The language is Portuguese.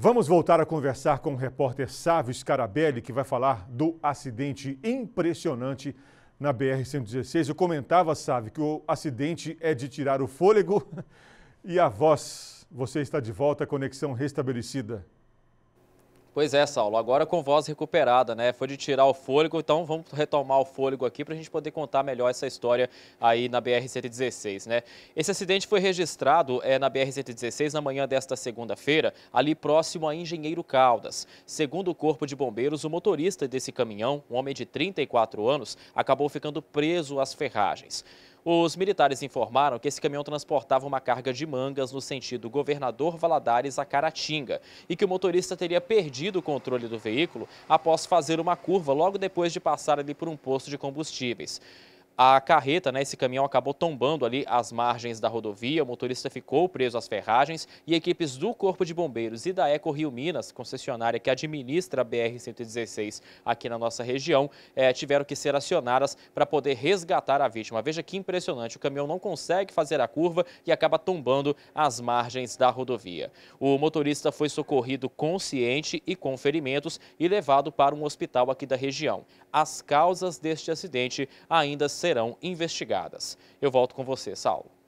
Vamos voltar a conversar com o repórter Sávio Scarabelli, que vai falar do acidente impressionante na BR-116. Eu comentava, Sávio, que o acidente é de tirar o fôlego e a voz. Você está de volta, conexão restabelecida. Pois é, Saulo, agora com voz recuperada, né? Foi de tirar o fôlego, então vamos retomar o fôlego aqui para a gente poder contar melhor essa história aí na BR-116, né? Esse acidente foi registrado é, na BR-116 na manhã desta segunda-feira, ali próximo a Engenheiro Caldas. Segundo o Corpo de Bombeiros, o motorista desse caminhão, um homem de 34 anos, acabou ficando preso às ferragens. Os militares informaram que esse caminhão transportava uma carga de mangas no sentido Governador Valadares a Caratinga e que o motorista teria perdido o controle do veículo após fazer uma curva logo depois de passar ali por um posto de combustíveis. A carreta, né, esse caminhão acabou tombando ali às margens da rodovia, o motorista ficou preso às ferragens e equipes do Corpo de Bombeiros e da Eco Rio Minas, concessionária que administra a BR-116 aqui na nossa região, eh, tiveram que ser acionadas para poder resgatar a vítima. Veja que impressionante, o caminhão não consegue fazer a curva e acaba tombando às margens da rodovia. O motorista foi socorrido consciente e com ferimentos e levado para um hospital aqui da região. As causas deste acidente ainda sem serão investigadas. Eu volto com você, Saulo.